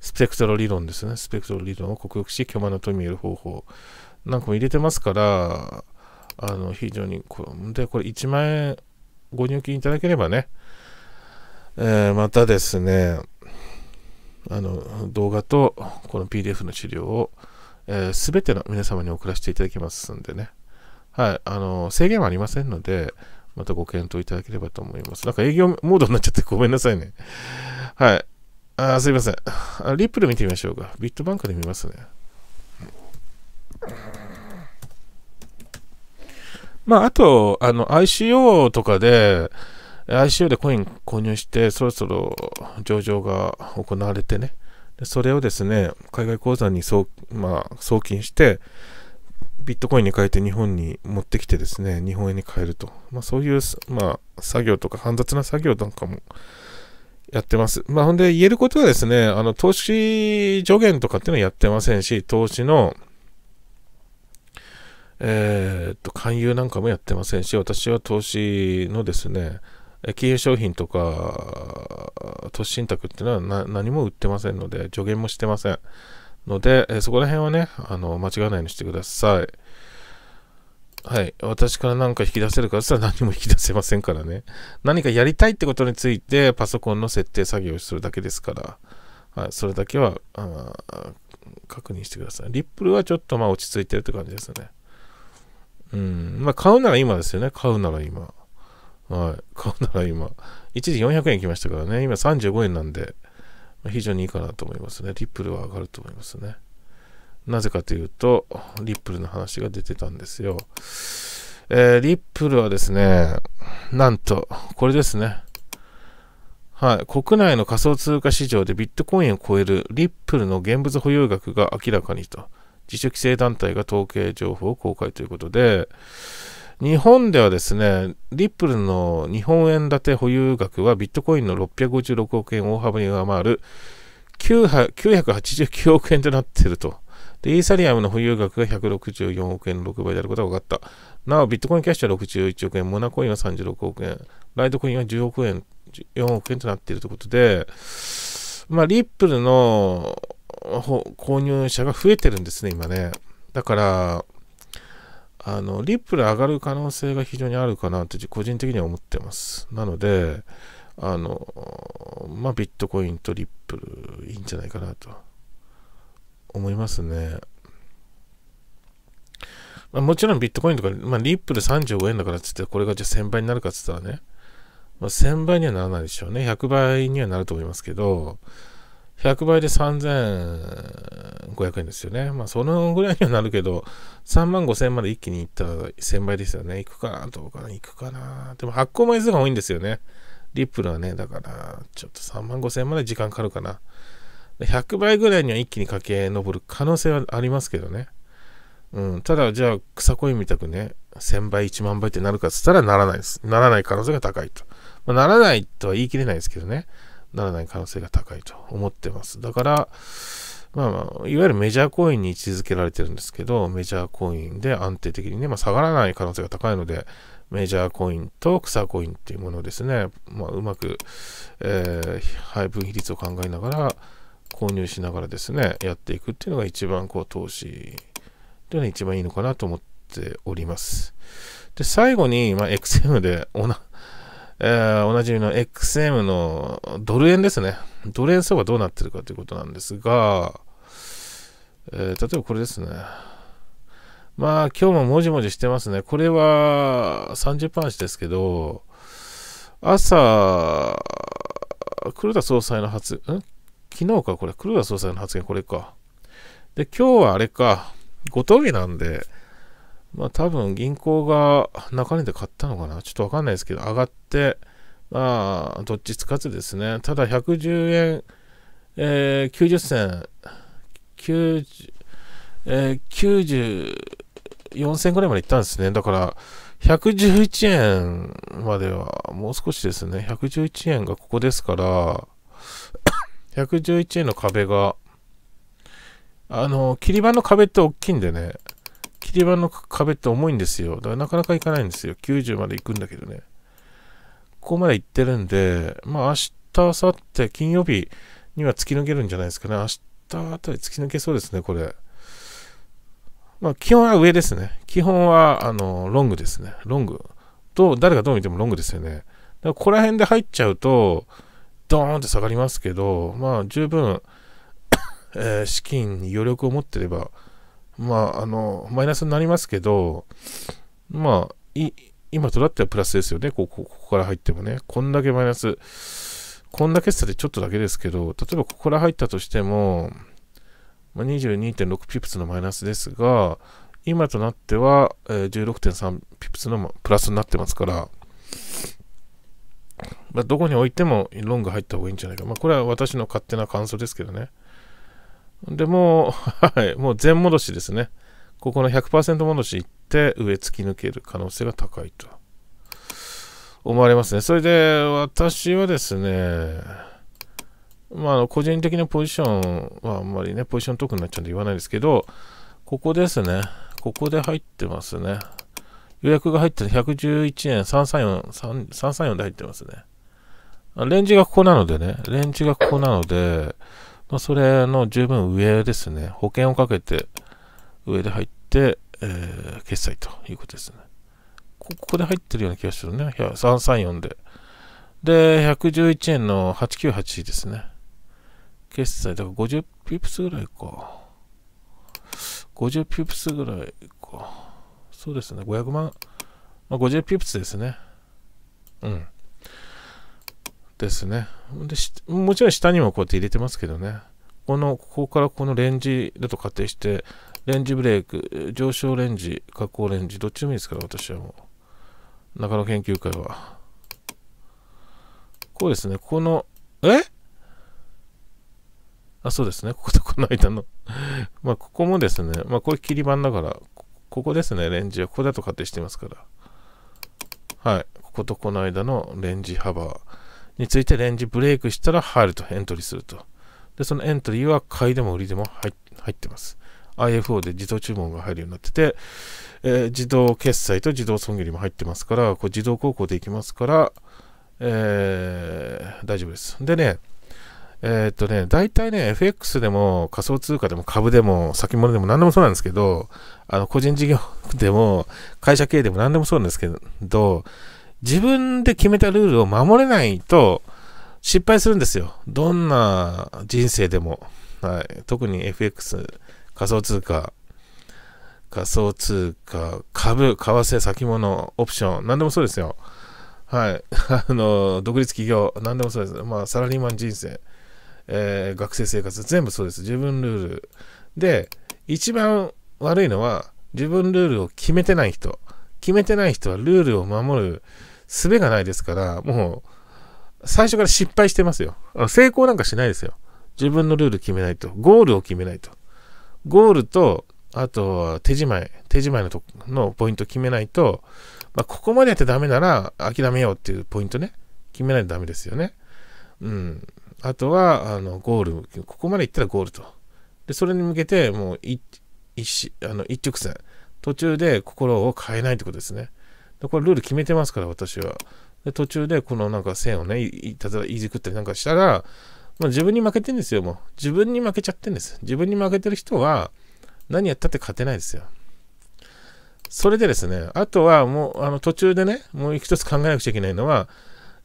スペクトロ理論ですね。スペクトロ理論を克服し、巨万の富を得る方法。なんかも入れてますから、あの、非常にこれ、で、これ1万円ご入金いただければね、えー、またですね、あの、動画と、この PDF の資料を、す、えー、ての皆様に送らせていただきますんでね。はい、あの、制限はありませんので、またご検討いただければと思います。なんか営業モードになっちゃってごめんなさいね。はい。あすいません。リップル見てみましょうか。ビットバンクで見ますね。まあ、あと、あの、ICO とかで、ICO でコイン購入して、そろそろ上場が行われてね、それをですね、海外口座に送,、まあ、送金して、ビットコインに変えて日本に持ってきてですね、日本円に変えると。まあ、そういう、まあ、作業とか、煩雑な作業なんかもやってます。まあ、ほんで、言えることはですね、あの、投資助言とかっていうのはやってませんし、投資のえー、っと、勧誘なんかもやってませんし、私は投資のですね、金融商品とか、投資信託っていうのは何も売ってませんので、助言もしてません。ので、えー、そこら辺はね、あの、間違わないようにしてください。はい。私から何か引き出せるかって言ったら何も引き出せませんからね。何かやりたいってことについてパソコンの設定作業をするだけですから、はい、それだけは、確認してください。リップルはちょっとまあ落ち着いてるって感じですね。うん。まあ、買うなら今ですよね。買うなら今。はい。買うなら今。一時400円きましたからね。今35円なんで、まあ、非常にいいかなと思いますね。リップルは上がると思いますね。なぜかというと、リップルの話が出てたんですよ。えー、リップルはですね、なんと、これですね。はい、国内の仮想通貨市場でビットコインを超えるリップルの現物保有額が明らかにと。自主規制団体が統計情報を公開ということで、日本ではですね、リップルの日本円建て保有額はビットコインの656億円大幅に上回る989億円となっていると。で、イーサリアムの保有額が164億円の6倍であることが分かった。なお、ビットコインキャッシュは61億円、モナコインは36億円、ライドコインは10億円、4億円となっているということで、まあ、リップルの購入者が増えてるんですね、今ね。だから、あの、リップル上がる可能性が非常にあるかなって個人的には思ってます。なので、あの、まあ、ビットコインとリップルいいんじゃないかなと思いますね。まあ、もちろんビットコインとか、まあ、リップル35円だからっつって、これがじゃあ1000倍になるかっつったらね、まあ、1000倍にはならないでしょうね。100倍にはなると思いますけど、100倍で3500円ですよね。まあ、そのぐらいにはなるけど、3万5000まで一気にいったら1000倍ですよね。いくかなどうかな行くかなでも発行枚数が多いんですよね。リップルはね、だから、ちょっと3万5000まで時間かかるかな。100倍ぐらいには一気に駆け上る可能性はありますけどね。うん、ただ、じゃあ、草恋みたくね、1000倍、1万倍ってなるかっつったらならないです。ならない可能性が高いと。まあ、ならないとは言い切れないですけどね。ならない可能性が高いと思ってます。だから、まあまあ、いわゆるメジャーコインに位置づけられてるんですけど、メジャーコインで安定的にね、まあ、下がらない可能性が高いので、メジャーコインと草コインっていうものをですね、まあ、うまく、えー、配分比率を考えながら、購入しながらですね、やっていくっていうのが一番こう投資というのが一番いいのかなと思っております。で、最後に、まあ、XM でおな、えー、おなじみの XM のドル円ですね。ドル円相場どうなってるかということなんですが、えー、例えばこれですね。まあ、今日ももじもじしてますね。これは30%チですけど、朝、黒田総裁の発、ん昨日かこれ、黒田総裁の発言これか。で、今日はあれか、五等日なんで、まあ多分銀行が中値で買ったのかなちょっとわかんないですけど、上がって、まあ、どっちつかずですね。ただ110円、えー、90銭、90、えー、94銭ぐらいまでいったんですね。だから、111円まではもう少しですね。111円がここですから、111円の壁が、あの、切り板の壁って大きいんでね、り板の壁って重いんですよ。だからなかなか行かないんですよ。90まで行くんだけどね。ここまで行ってるんで、まあ明日、明後日、金曜日には突き抜けるんじゃないですかね。明日あたり突き抜けそうですね、これ。まあ基本は上ですね。基本は、あの、ロングですね。ロング。どう、誰がどう見てもロングですよね。だからここら辺で入っちゃうと、ドーンって下がりますけど、まあ十分、えー、資金に余力を持ってれば、まあ、あの、マイナスになりますけど、まあ、い、今となってはプラスですよね。ここ、ここから入ってもね。こんだけマイナス。こんだけ差てでちょっとだけですけど、例えばここから入ったとしても、まあ、22.6ピプスのマイナスですが、今となっては、えー、16.3ピプスのプラスになってますから、まあ、どこに置いてもロング入った方がいいんじゃないか。まあ、これは私の勝手な感想ですけどね。で、もう、はい、もう全戻しですね。ここの100%戻し行って、上突き抜ける可能性が高いと思われますね。それで、私はですね、まあ、個人的なポジションはあんまりね、ポジショントークになっちゃうんで言わないですけど、ここですね。ここで入ってますね。予約が入って111円334、334で入ってますね。レンジがここなのでね、レンジがここなので、まあ、それの十分上ですね。保険をかけて上で入って、えー、決済ということですね。ここで入ってるような気がするね。334で。で、111円の898ですね。決済、だから50ピプスぐらいか。50ピプスぐらいか。そうですね。500万。まあ、50ピプスですね。うん。ですねでもちろん下にもこうやって入れてますけどねこのここからこのレンジだと仮定してレンジブレイク上昇レンジ下降レンジどっちでもいいですから私はもう中野研究会はこうですねこのえあそうですねこことこの間の まあここもですねまあこれ切り板だからここですねレンジはここだと仮定してますからはいこことこの間のレンジ幅についてレンジブレイクしたら入ると、エントリーすると。で、そのエントリーは買いでも売りでも入ってます。IFO で自動注文が入るようになってて、えー、自動決済と自動損切りも入ってますから、こう自動航行できますから、えー、大丈夫です。でね、えー、っとね、大体ね、FX でも仮想通貨でも株でも先物でも何でもそうなんですけど、あの個人事業でも会社経営でも何でもそうなんですけど、自分で決めたルールを守れないと失敗するんですよ。どんな人生でも。はい、特に FX、仮想通貨、仮想通貨、株、為替、先物、オプション、何でもそうですよ。はい。あの、独立企業、何でもそうです。まあ、サラリーマン人生、えー、学生生活、全部そうです。自分ルール。で、一番悪いのは、自分ルールを決めてない人。決めてない人はルールを守る術がないですから、もう、最初から失敗してますよ。成功なんかしないですよ。自分のルール決めないと。ゴールを決めないと。ゴールと、あと、手仕舞い、手仕舞いのとのポイント決めないと、まあ、ここまでやってダメなら諦めようっていうポイントね、決めないとダメですよね。うん。あとは、あの、ゴール、ここまでいったらゴールと。で、それに向けて、もう一、一、あの、一直線。途中で心を変えないってことですね。でこれルール決めてますから、私は。で途中でこのなんか線をね、いたずらいじくったりなんかしたら、もう自分に負けてんですよ、もう。自分に負けちゃってんです。自分に負けてる人は、何やったって勝てないですよ。それでですね、あとはもう、あの途中でね、もう一つ考えなくちゃいけないのは、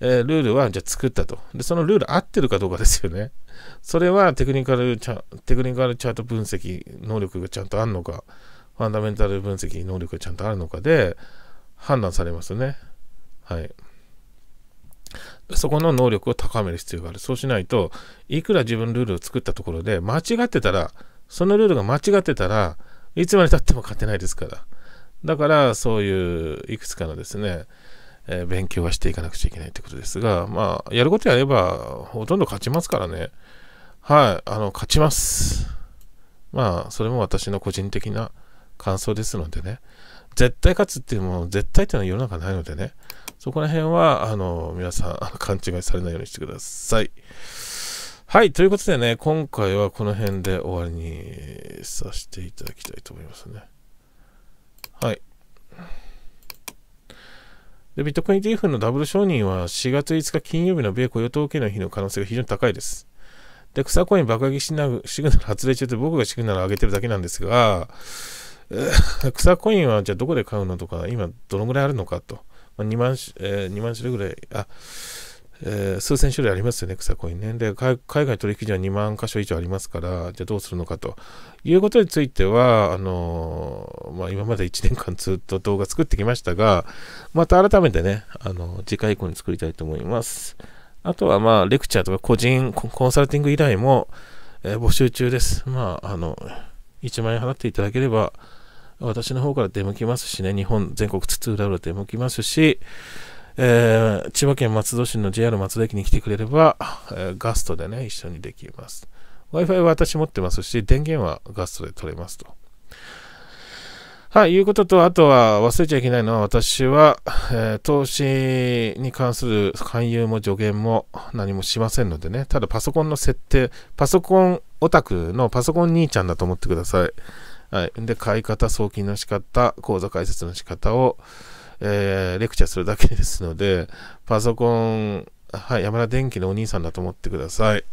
えー、ルールはじゃあ作ったと。で、そのルール合ってるかどうかですよね。それはテクニカルチャテクニカルチャート分析能力がちゃんとあるのか、ファンダメンタル分析能力がちゃんとあるのかで、判断されますね。はい。そこの能力を高める必要がある。そうしないと、いくら自分ルールを作ったところで、間違ってたら、そのルールが間違ってたらいつまでたっても勝てないですから。だから、そういういくつかのですね、えー、勉強はしていかなくちゃいけないってことですが、まあ、やることやれば、ほとんど勝ちますからね。はい、あの、勝ちます。まあ、それも私の個人的な感想ですのでね。絶対勝つっていうもの、絶対っていうのは世の中ないのでね、そこら辺は、あの、皆さん、勘違いされないようにしてください。はい、ということでね、今回はこの辺で終わりにさせていただきたいと思いますね。はい。で、ビットコイン ETF のダブル承認は4月5日金曜日の米雇用統計の日の可能性が非常に高いです。で、草コイン爆撃シグナル発令中で僕がシグナルを上げてるだけなんですが、草コインはじゃあどこで買うのとか、今どのぐらいあるのかと。2, 万えー、2万種類ぐらい、あ、えー、数千種類ありますよね、草コインね。で、海外取引所は2万箇所以上ありますから、じゃあどうするのかということについては、あのー、まあ、今まで1年間ずっと動画作ってきましたが、また改めてね、あのー、次回以降に作りたいと思います。あとは、まあ、レクチャーとか個人コンサルティング依頼も、え募集中です。まあ、あの、1万円払っていただければ、私の方から出向きますしね、日本全国津々浦々出向きますし、えー、千葉県松戸市の JR 松戸駅に来てくれれば、えー、ガストでね、一緒にできます。Wi-Fi は私持ってますし、電源はガストで取れますと。はい、いうことと、あとは忘れちゃいけないのは、私は、えー、投資に関する勧誘も助言も何もしませんのでね、ただパソコンの設定、パソコンオタクのパソコン兄ちゃんだと思ってください。はい。で、買い方、送金の仕方、口座開設の仕方を、えー、レクチャーするだけですので、パソコン、はい、山田電機のお兄さんだと思ってください。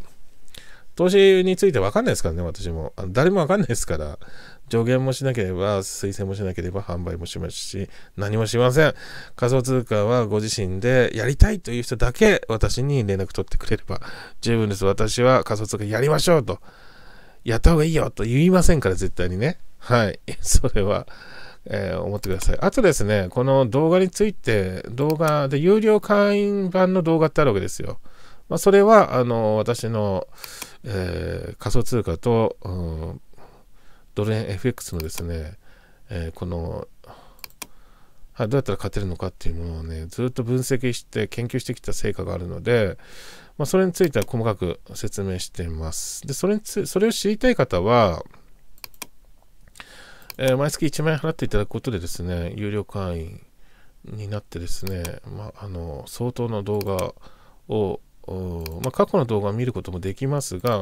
投資についてわかんないですからね、私も。誰もわかんないですから。助言もしなければ、推薦もしなければ、販売もしますし、何もしません。仮想通貨はご自身でやりたいという人だけ私に連絡取ってくれれば十分です。私は仮想通貨やりましょうと。やった方がいいよと言いませんから、絶対にね。はい。それは、えー、思ってください。あとですね、この動画について、動画で有料会員版の動画ってあるわけですよ。まあ、それは、あの、私の、えー、仮想通貨と、うん、ドル円 FX のですね、えー、この、はい、どうやったら勝てるのかっていうものをね、ずっと分析して研究してきた成果があるので、まあ、それについては細かく説明しています。で、それにつ、それを知りたい方は、えー、毎月1万円払っていただくことでですね、有料会員になってですね、まあ、あの、相当の動画を、まあ、過去の動画を見ることもできますが、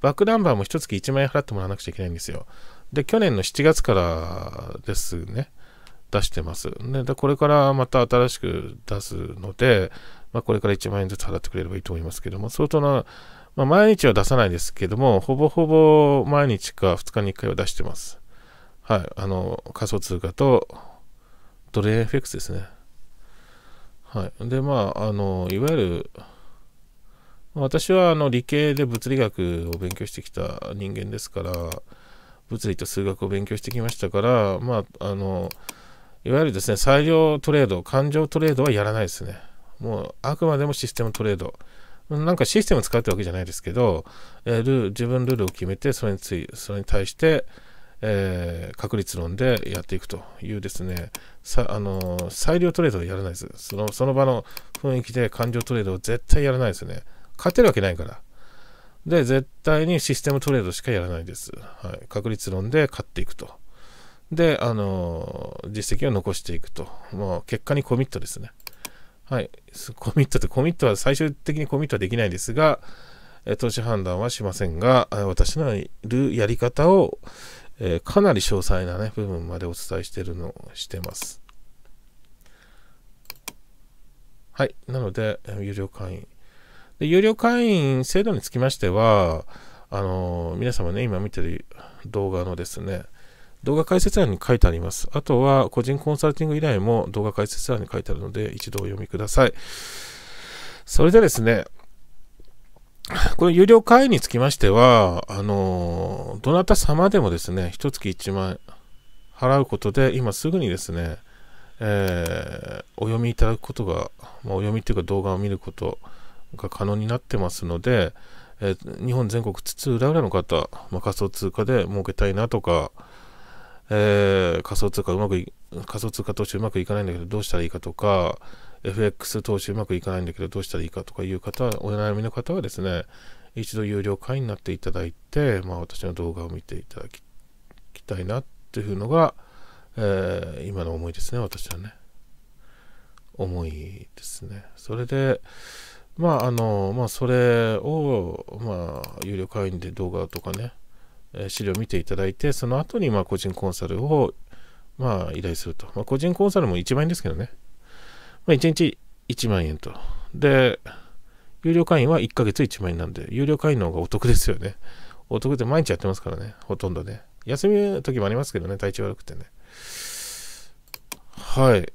バックナンバーも1月1万円払ってもらわなくちゃいけないんですよ。で、去年の7月からですね、出してます。で、これからまた新しく出すので、まあ、これから1万円ずつ払ってくれればいいと思いますけども、相当な、まあ、毎日は出さないですけども、ほぼほぼ毎日か2日に1回は出してます。はい、あの、仮想通貨と、ドル FX ですね。はい。で、まあ、あの、いわゆる、私はあの理系で物理学を勉強してきた人間ですから物理と数学を勉強してきましたからまああのいわゆるですね裁量トレード感情トレードはやらないですね。もうあくまでもシステムトレード。なんかシステム使うってわけじゃないですけど、えー、ル自分ルールを決めて、それについ、それに対して、えー、確率論でやっていくというですね、さあのー、裁量トレードはやらないです。その、その場の雰囲気で感情トレードを絶対やらないですね。勝てるわけないから。で、絶対にシステムトレードしかやらないです。はい。確率論で勝っていくと。で、あのー、実績を残していくと。もう結果にコミットですね。はい、コミットってコミットは最終的にコミットはできないですが、え投資判断はしませんが、私のいるやり方を、えー、かなり詳細な、ね、部分までお伝えしてるのをしてます。はい。なので、有料会員。で有料会員制度につきましては、あのー、皆様ね、今見てる動画のですね、動画解説欄に書いてあります。あとは、個人コンサルティング依頼も動画解説欄に書いてあるので、一度お読みください。それでですね、この有料会員につきましては、あの、どなた様でもですね、一月1万円払うことで、今すぐにですね、えー、お読みいただくことが、まあ、お読みというか動画を見ることが可能になってますので、えー、日本全国津々浦々の方、まあ、仮想通貨で儲けたいなとか、えー、仮想通貨うまく仮想通貨投資うまくいかないんだけどどうしたらいいかとか、FX 投資うまくいかないんだけどどうしたらいいかとかいう方、お悩みの方はですね、一度有料会員になっていただいて、まあ私の動画を見ていただきたいなっていうのが、えー、今の思いですね、私はね。思いですね。それで、まああの、まあそれを、まあ有料会員で動画とかね、資料を見ていただいて、その後にま個人コンサルをまあ依頼すると。まあ、個人コンサルも1万円ですけどね。まあ、1日1万円と。で、有料会員は1ヶ月1万円なんで、有料会員の方がお得ですよね。お得で毎日やってますからね、ほとんどね。休みの時もありますけどね、体調悪くてね。はい。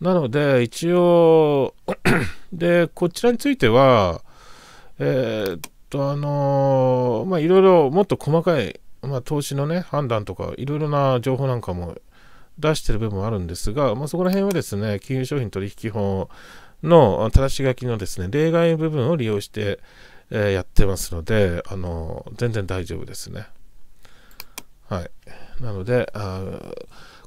なので、一応 で、こちらについては、えー、と、あのー、まあ、いろいろもっと細かい、まあ、投資のね、判断とか、いろいろな情報なんかも出してる部分もあるんですが、まあ、そこら辺はですね、金融商品取引法の正し書きのですね、例外部分を利用して、えー、やってますので、あのー、全然大丈夫ですね。はい。なので、あ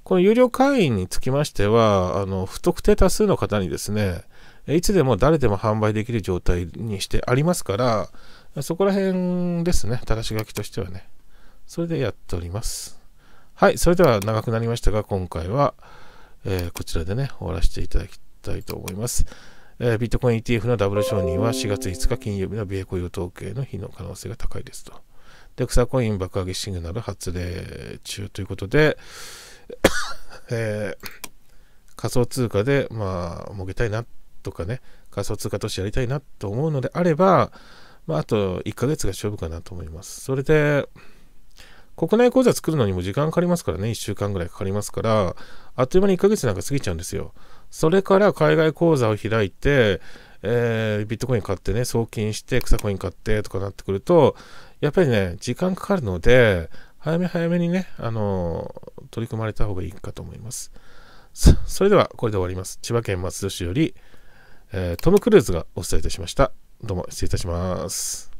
この有料会員につきましては、あの、不特定多数の方にですね、いつでも誰でも販売できる状態にしてありますから、そこら辺ですね、正し書きとしてはね。それでやっております。はい、それでは長くなりましたが、今回は、えー、こちらでね、終わらせていただきたいと思います。えー、ビットコイン ETF のダブル承認は4月5日金曜日の米雇用統計の日の可能性が高いですと。で、草コイン爆上げシグナル発令中ということで、えー、仮想通貨で、まあ、儲けたいなとかね、仮想通貨としてやりたいなと思うのであれば、まあ、あと1ヶ月が勝負かなと思います。それで、国内口座作るのにも時間かかりますからね、1週間ぐらいかかりますから、あっという間に1ヶ月なんか過ぎちゃうんですよ。それから海外口座を開いて、えー、ビットコイン買ってね、送金して、草コイン買ってとかなってくると、やっぱりね、時間かかるので、早め早めにね、あのー、取り組まれた方がいいかと思います。それでは、これで終わります。千葉県松戸市より、えー、トム・クルーズがお伝えいたしました。どうも失礼いたします。